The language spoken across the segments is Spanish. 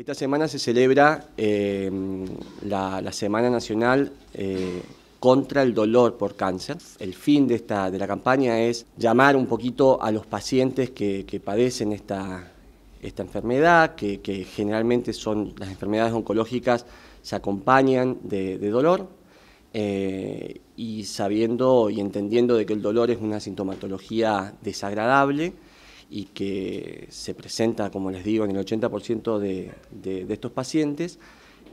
Esta semana se celebra em, la, Semana Nacional eh, contra el Dolor por Cáncer. El fin de, la campaña es llamar un poquito a los pacientes que, padecen esta, enfermedad, que, generalmente son las enfermedades oncológicas se acompañan de, dolor, eh, y sabiendo y entendiendo de que el dolor es una sintomatología desagradable, y que se presenta, como les digo, en el 80% de, estos pacientes,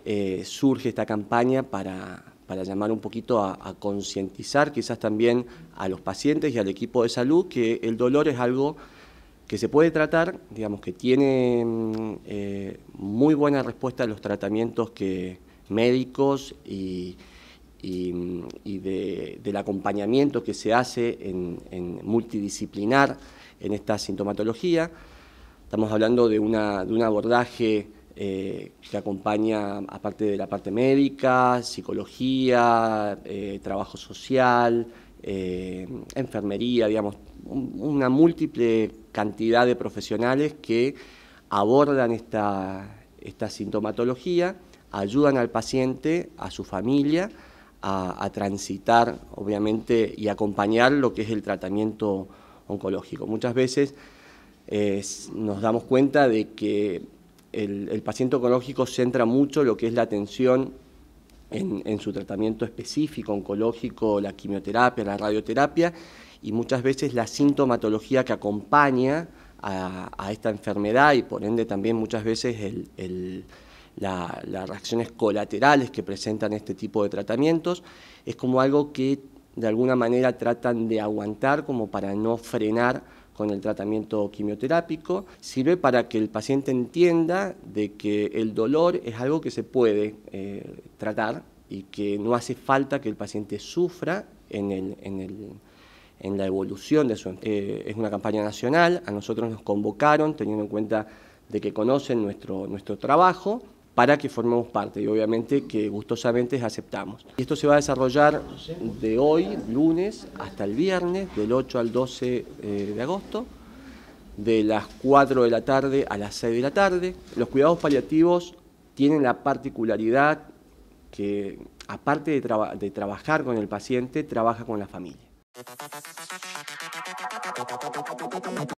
eh, surge esta campaña para, llamar un poquito a, concientizar quizás también a los pacientes y al equipo de salud que el dolor es algo que se puede tratar, digamos que tiene mm, eh, muy buena respuesta a los tratamientos que, médicos y y, del acompañamiento que se hace en, multidisciplinar en esta sintomatología. Estamos hablando de, un abordaje eh, que acompaña, aparte de la parte médica, psicología, eh, trabajo social, eh, enfermería, digamos, una múltiple cantidad de profesionales que abordan esta sintomatología, ayudan al paciente, a su familia, a, transitar, obviamente, y acompañar lo que es el tratamiento oncológico. Muchas veces eh, nos damos cuenta de que el, paciente oncológico centra mucho lo que es la atención en, su tratamiento específico oncológico, la quimioterapia, la radioterapia, y muchas veces la sintomatología que acompaña a, esta enfermedad y por ende también muchas veces el, el las reacciones colaterales que presentan este tipo de tratamientos, es como algo que de alguna manera tratan de aguantar como para no frenar con el tratamiento quimioterápico, sirve para que el paciente entienda de que el dolor es algo que se puede eh, tratar y que no hace falta que el paciente sufra en, la evolución de su eh, Es una campaña nacional, a nosotros nos convocaron teniendo en cuenta de que conocen nuestro trabajo para que formemos parte y obviamente que gustosamente aceptamos. Esto se va a desarrollar de hoy, lunes, hasta el viernes, del 8 al 12 eh, de agosto, de las 4 de la tarde a las 6 de la tarde. Los cuidados paliativos tienen la particularidad que, aparte de, trabajar con el paciente, trabaja con la familia.